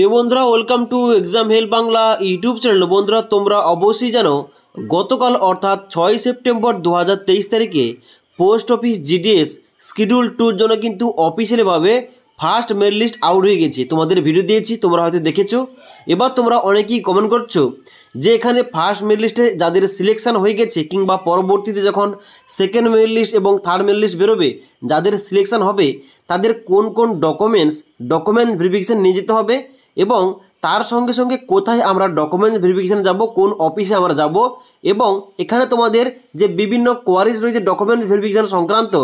প্রিয় বন্ধুরা welcome to exam hell Bangla YouTube channel বন্ধুরা তোমরা অবশ্যই জানো গতকাল অর্থাৎ ছয় সেপ্টেম্বর দু তারিখে পোস্ট অফিস জিডিএস শিডিউল টুর জন্য কিন্তু অফিসিয়ালিভাবে ফার্স্ট মেল লিস্ট আউট হয়ে গেছে তোমাদের ভিডিও দিয়েছি তোমরা হয়তো দেখেছো এবার তোমরা অনেকেই কমেন্ট করছো যে এখানে ফার্স্ট মেল লিস্টে যাদের সিলেকশান হয়ে গেছে কিংবা পরবর্তীতে যখন সেকেন্ড মেল লিস্ট এবং থার্ড মেল লিস্ট বেরোবে যাদের সিলেকশান হবে তাদের কোন কোন ডকুমেন্টস ডকুমেন্ট ভেরিফিকেশান নিয়ে যেতে হবে এবং তার সঙ্গে সঙ্গে কোথায় আমরা ডকুমেন্ট ভেরিফিকেশান যাব কোন অফিসে আমরা যাব এবং এখানে তোমাদের যে বিভিন্ন কোয়ারিজ রয়েছে ডকুমেন্ট ভেরিফিকেশান সংক্রান্ত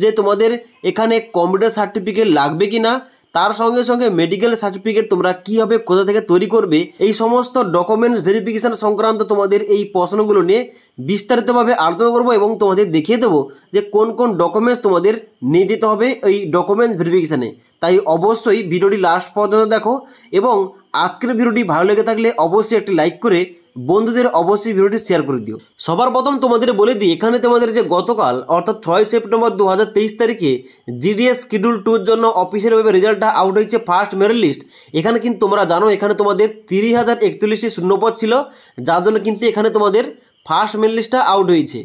যে তোমাদের এখানে কম্পিউটার সার্টিফিকেট লাগবে কি না তার সঙ্গে সঙ্গে মেডিকেল সার্টিফিকেট তোমরা কীভাবে কোথা থেকে তৈরি করবে এই সমস্ত ডকুমেন্টস ভেরিফিকেশান সংক্রান্ত তোমাদের এই প্রশ্নগুলো নিয়ে বিস্তারিতভাবে আলোচনা করবো এবং তোমাদের দেখিয়ে দেবো যে কোন কোন ডকুমেন্টস তোমাদের নিয়ে যেতে হবে এই ডকুমেন্টস ভেরিফিকেশানে তাই অবশ্যই ভিডিওটি লাস্ট পর্যন্ত দেখো এবং আজকের ভিডিওটি ভালো লেগে থাকলে অবশ্যই একটি লাইক করে বন্ধুদের অবশ্যই ভিডিওটি শেয়ার করে দিও সবার প্রথম তোমাদের বলে দিই এখানে তোমাদের যে গতকাল অর্থাৎ ছয় সেপ্টেম্বর দু তারিখে জিডিএস শিডিউল টুর জন্য অফিসিয়ালভাবে রেজাল্টটা আউট হয়েছে ফার্স্ট মেরিট লিস্ট এখানে কিন্তু তোমরা জানো এখানে তোমাদের তিরিশ হাজার একচল্লিশটি শূন্যপদ ছিল যার জন্য কিন্তু এখানে তোমাদের ফার্স্ট মেরিট লিস্টটা আউট হয়েছে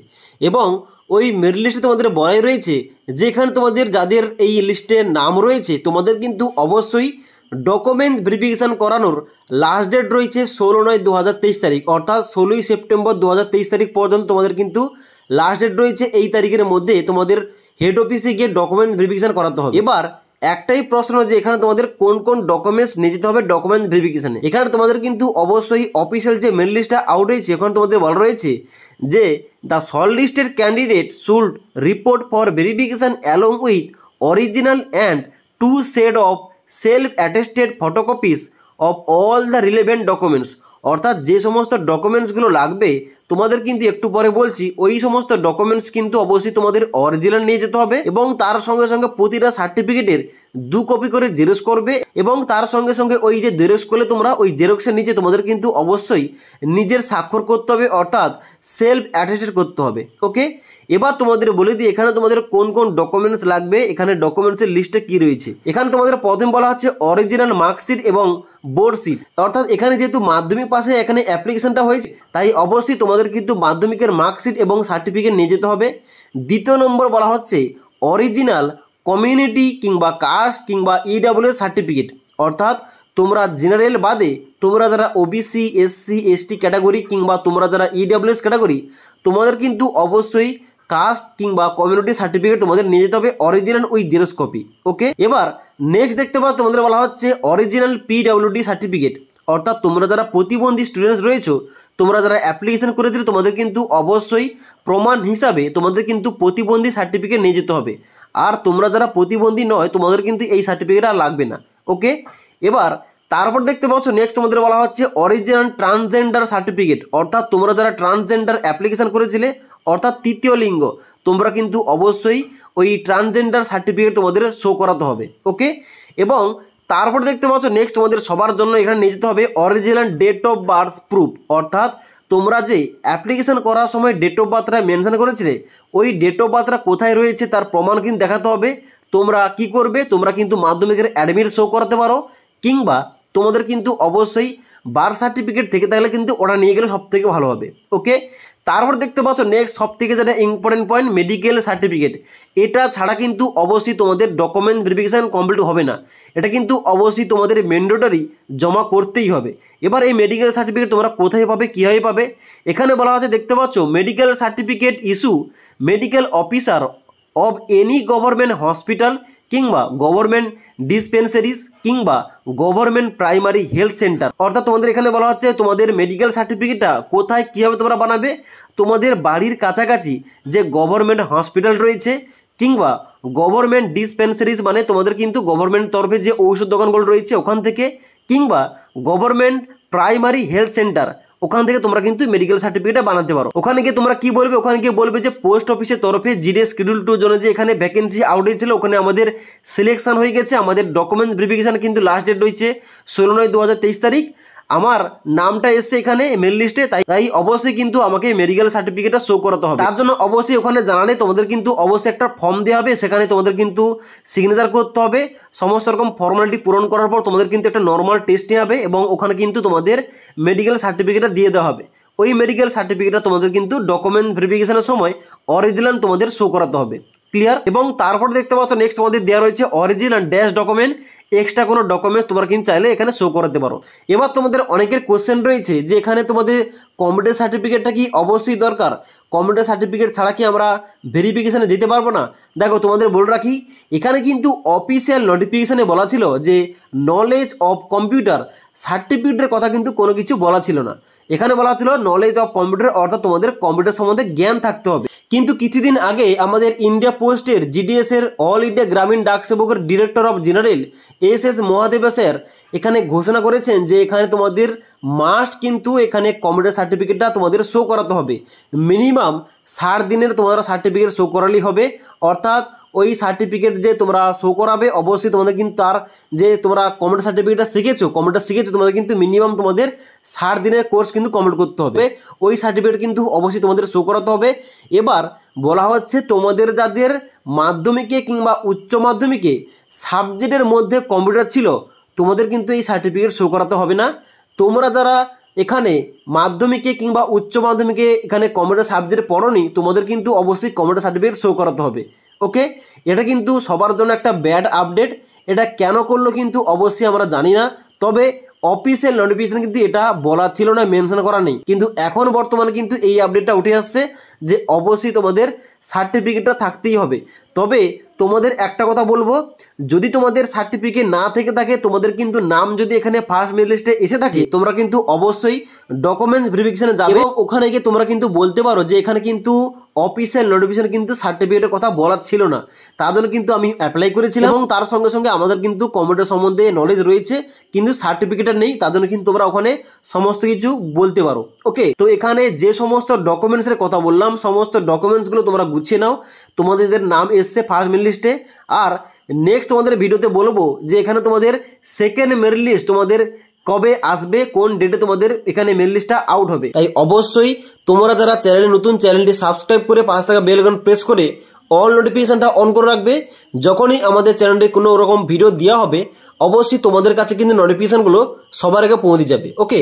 এবং ওই মেরিট লিস্টে তোমাদের বলাই রয়েছে যেখানে তোমাদের যাদের এই লিস্টে নাম রয়েছে তোমাদের কিন্তু অবশ্যই ডকুমেন্ট ভেরিফিকেশান করানোর লাস্ট ডেট রয়েছে ষোলো নয় দু তারিখ অর্থাৎ ষোলোই সেপ্টেম্বর দু তারিখ পর্যন্ত তোমাদের কিন্তু লাস্ট ডেট রয়েছে এই তারিখের মধ্যে তোমাদের হেড অফিসে গিয়ে ডকুমেন্ট ভেরিফিকেশান করাতে হবে এবার একটাই প্রশ্ন যে এখানে তোমাদের কোন কোন ডকুমেন্টস নিয়ে যেতে হবে ডকুমেন্ট ভেরিফিকেশানে এখানে তোমাদের কিন্তু অবশ্যই অফিসিয়াল যে মেন লিস্টটা আউট হয়েছে এখন তোমাদের বলা রয়েছে যে দ্য শর্ট লিস্টের candidate should report for verification along with original and two set of self attested photocopies of all the relevant documents অর্থাৎ যে সমস্ত ডকুমেন্টসগুলো লাগবে তোমাদের কিন্তু একটু পরে বলছি ওই সমস্ত ডকুমেন্টস কিন্তু অবশ্যই তোমাদের অরিজিনাল নিয়ে যেতে হবে এবং তার সঙ্গে সঙ্গে প্রতিটা সার্টিফিকেটের দু কপি করে জেরক্স করবে এবং তার সঙ্গে সঙ্গে ওই যে জেরক্স করলে তোমরা ওই জেরক্সের নিচে তোমাদের কিন্তু অবশ্যই নিজের স্বাক্ষর করতে হবে অর্থাৎ সেলফ অ্যাটেস্টেড করতে হবে ওকে এবার তোমাদের বলে দিই এখানে তোমাদের কোন কোন ডকুমেন্টস লাগবে এখানে ডকুমেন্টসের লিস্টে কি রয়েছে এখানে তোমাদের প্রথম বলা হচ্ছে অরিজিনাল মার্কশিট এবং বোর্ড শিট অর্থাৎ এখানে যেহেতু মাধ্যমিক পাশে এখানে অ্যাপ্লিকেশনটা হয়েছে তাই অবশ্যই তোমাদের তোমাদের কিন্তু মাধ্যমিকের মার্কশিট এবং সার্টিফিকেট নিয়ে যেতে হবে দ্বিতীয় নম্বর বলা হচ্ছে অরিজিনাল কমিউনিটি কিংবা কাস্ট কিংবা ইডাব্লিউ e সার্টিফিকেট অর্থাৎ তোমরা জেনারেল বাদে তোমরা যারা ওবিসি এসসি এসটি ক্যাটাগরি কিংবা তোমরা যারা ইডাব্লিউএস e ক্যাটাগরি তোমাদের কিন্তু অবশ্যই কাস্ট কিংবা কমিউনিটি সার্টিফিকেট তোমাদের নিয়ে যেতে হবে অরিজিনাল উই জেরক্স কপি ওকে এবার নেক্সট দেখতে পাও তোমাদের বলা হচ্ছে অরিজিনাল পিডাব্লিউডি সার্টিফিকেট অর্থাৎ তোমরা যারা প্রতিবন্ধী স্টুডেন্টস রয়েছো তোমরা যারা অ্যাপ্লিকেশান করেছিলে তোমাদের কিন্তু অবশ্যই প্রমাণ হিসাবে তোমাদের কিন্তু প্রতিবন্ধী সার্টিফিকেট নিয়ে যেতে হবে আর তোমরা যারা প্রতিবন্ধী নয় তোমাদের কিন্তু এই সার্টিফিকেট আর লাগবে না ওকে এবার তারপর দেখতে পাচ্ছ নেক্সট তোমাদের বলা হচ্ছে অরিজিনাল ট্রান্সজেন্ডার সার্টিফিকেট অর্থাৎ তোমরা যারা ট্রান্সজেন্ডার অ্যাপ্লিকেশান করেছিলে অর্থাৎ তৃতীয় লিঙ্গ তোমরা কিন্তু অবশ্যই ওই ট্রান্সজেন্ডার সার্টিফিকেট তোমাদের শো করাতে হবে ওকে এবং তারপর দেখতে পাচ্ছ নেক্সট তোমাদের সবার জন্য এখানে নিয়ে যেতে হবে original date of birth proof অর্থাৎ তোমরা যে অ্যাপ্লিকেশান করার সময় ডেট অফ বার্থটা মেনশান করেছিলে ওই ডেট অফ বার্থটা কোথায় রয়েছে তার প্রমাণ কিন্তু দেখাতে হবে তোমরা কি করবে তোমরা কিন্তু মাধ্যমিকের অ্যাডমিট শো করাতে পারো কিংবা তোমাদের কিন্তু অবশ্যই বার্থ সার্টিফিকেট থেকে তাহলে কিন্তু ওটা নিয়ে গেলে সবথেকে ভালো হবে ওকে তারপর দেখতে পাচ্ছ নেক্সট সব থেকে যেটা ইম্পর্টেন্ট পয়েন্ট মেডিকেল সার্টিফিকেট এটা ছাড়া কিন্তু অবশ্যই তোমাদের ডকুমেন্ট ভেরিফিকেশান কমপ্লিট হবে না এটা কিন্তু অবশ্যই তোমাদের ম্যান্ডেটরি জমা করতেই হবে এবার এই মেডিকেল সার্টিফিকেট তোমরা কোথায় পাবে কীভাবে পাবে এখানে বলা হচ্ছে দেখতে পাচ্ছ medical certificate issue medical officer of any government hospital কিংবা গভর্নমেন্ট ডিসপেন্সারিজ কিংবা গভর্নমেন্ট প্রাইমারি হেলথ সেন্টার অর্থাৎ তোমাদের এখানে বলা হচ্ছে তোমাদের মেডিকেল সার্টিফিকেটটা কোথায় কীভাবে তোমরা বানাবে তোমাদের বাড়ির কাছাকাছি যে গভর্নমেন্ট হসপিটাল রয়েছে কিংবা গভর্নমেন্ট ডিসপেন্সারিজ মানে তোমাদের কিন্তু গভর্নমেন্ট তরফে যে ঔষধ দোকানগুলো রয়েছে ওখান থেকে কিংবা গভর্নমেন্ট প্রাইমারি হেলথ সেন্টার ওখান থেকে তোমরা কিন্তু মেডিকেল সার্টিফিকেটটা বানাতে পারো ওখানে গিয়ে তোমরা কি বলবে ওখানে গিয়ে বলবে যে পোস্ট অফিসের তরফে জিডি শিডিউল টু জোনে যে এখানে ভ্যাকেন্সি আউট হয়েছিল ওখানে আমাদের সিলেকশন হয়ে গেছে আমাদের ডকুমেন্ট ভেরিফিকেশান কিন্তু লাস্ট ডেট রয়েছে ষোলো নয় দু তারিখ আমার নামটা এসছে এখানে মেল লিস্টে তাই তাই অবশ্যই কিন্তু আমাকে মেডিকেল সার্টিফিকেটটা শো করাতে হবে তার জন্য অবশ্যই ওখানে জানালে তোমাদের কিন্তু অবশ্যই একটা ফর্ম দেওয়া হবে সেখানে তোমাদের কিন্তু সিগনেচার করতে হবে সমস্ত রকম ফর্মালিটি পূরণ করার পর তোমাদের কিন্তু একটা নর্মাল টেস্ট নেওয়া হবে এবং ওখানে কিন্তু তোমাদের মেডিকেল সার্টিফিকেটটা দিয়ে দেওয়া হবে ওই মেডিকেল সার্টিফিকেটটা তোমাদের কিন্তু ডকুমেন্ট ভেরিফিকেশনের সময় অরিজিনাল তোমাদের শো করাতে হবে ক্লিয়ার এবং তারপর দেখতে পাচ্ছ নেক্সট তোমাদের দেওয়া রয়েছে অরিজিনাল ড্যাশ ডকুমেন্ট এক্সট্রা কোনো ডকুমেন্টস তোমরা কিন্তু চাইলে এখানে শো করাতে পারো এবার তোমাদের অনেকের কোয়েশ্চেন রয়েছে যে এখানে তোমাদের কম্পিউটার সার্টিফিকেটটা কি অবশ্যই দরকার কম্পিউটার সার্টিফিকেট ছাড়া কি আমরা ভেরিফিকেশানে যেতে পারবো না দেখো তোমাদের বলে রাখি এখানে কিন্তু অফিসিয়াল নোটিফিকেশানে বলা ছিল যে নলেজ অফ কম্পিউটার সার্টিফিকেটের কথা কিন্তু কোনো কিছু বলা ছিল না এখানে বলা ছিল নলেজ অফ কম্পিউটার অর্থাৎ তোমাদের কম্পিউটার সম্বন্ধে জ্ঞান থাকতে হবে কিন্তু কিছুদিন আগে আমাদের ইন্ডিয়া পোস্টের জিডিএসের অল ইন্ডিয়া গ্রামীণ ডাক সেবকের director of general S S মহাদেবাসের এখানে ঘোষণা করেছেন যে এখানে তোমাদের মাস্ট কিন্তু এখানে কম্পিউটার সার্টিফিকেটটা তোমাদের শো করাতে হবে মিনিমাম ষাট দিনের তোমরা সার্টিফিকেট শো করালেই হবে অর্থাৎ ওই সার্টিফিকেট যে তোমরা শো করাবে অবশ্যই তোমাদের কিন্তু তার যে তোমরা কম্পিউটার সার্টিফিকেটটা শিখেছো কম্পিউটার শিখেছো তোমাদের কিন্তু মিনিমাম তোমাদের ষাট দিনের কোর্স কিন্তু কমপ্লিট করতে হবে ওই সার্টিফিকেট কিন্তু অবশ্যই তোমাদের শো করাতে হবে এবার বলা হচ্ছে তোমাদের যাদের মাধ্যমিকে কিংবা উচ্চ মাধ্যমিকে সাবজেক্টের মধ্যে কম্পিউটার ছিল তোমাদের কিন্তু এই সার্টিফিকেট শো করাতে হবে না তোমরা যারা এখানে মাধ্যমিকে কিংবা উচ্চ মাধ্যমিকে এখানে কম্পিউটার সাবজেক্ট পড়নি তোমাদের কিন্তু অবশ্যই কম্পিউটার সার্টিফিকেট শো করাতে হবে ওকে এটা কিন্তু সবার জন্য একটা ব্যাড আপডেট এটা কেন করলো কিন্তু অবশ্যই আমরা জানি না তবে অফিসিয়াল নোটিফিকেশন কিন্তু এটা বলা ছিল না মেনশন করা নেই কিন্তু এখন বর্তমানে কিন্তু এই আপডেটটা উঠে আসছে যে অবশ্যই তোমাদের সার্টিফিকেটটা থাকতেই হবে তবে তোমাদের একটা কথা বলবো যদি তোমাদের সার্টিফিকেট না থেকে থাকে তোমাদের কিন্তু নাম যদি এখানে ফার্স্ট মেরিট লিস্টে এসে থাকে তোমরা কিন্তু অবশ্যই ডকুমেন্টস ভেরিফিকেশনে যাবে ওখানে গিয়ে তোমরা কিন্তু বলতে পারো যে এখানে কিন্তু অফিসিয়াল নোটিফিকেশন কিন্তু সার্টিফিকেটের কথা বলার ছিল না তার জন্য কিন্তু আমি অ্যাপ্লাই করেছিলাম এবং তার সঙ্গে সঙ্গে আমাদের কিন্তু কম্পিউটার সম্বন্ধে নলেজ রয়েছে কিন্তু সার্টিফিকেটটা নেই তার জন্য কিন্তু তোমরা ওখানে সমস্ত কিছু বলতে পারো ওকে তো এখানে যে সমস্ত ডকুমেন্টসের কথা বললাম সমস্ত ডকুমেন্টসগুলো তোমরা গুছিয়ে নাও তোমাদের নাম এসছে ফার্স্ট মেরিট লিস্টে আর নেক্সট তোমাদের ভিডিওতে বলবো যে এখানে তোমাদের সেকেন্ড মেরিট লিস্ট তোমাদের কবে আসবে কোন ডেটে তোমাদের এখানে মেল লিস্টটা আউট হবে তাই অবশ্যই তোমরা যারা চ্যানেলে নতুন চ্যানেলটি সাবস্ক্রাইব করে পাঁচ টাকা বেল আইকন প্রেস করে অল নোটিফিকেশানটা অন করে রাখবে যখনই আমাদের চ্যানেলে কোনো রকম ভিডিও দেওয়া হবে অবশ্যই তোমাদের কাছে কিন্তু নোটিফিকেশানগুলো সবার আগে পৌঁছে যাবে ওকে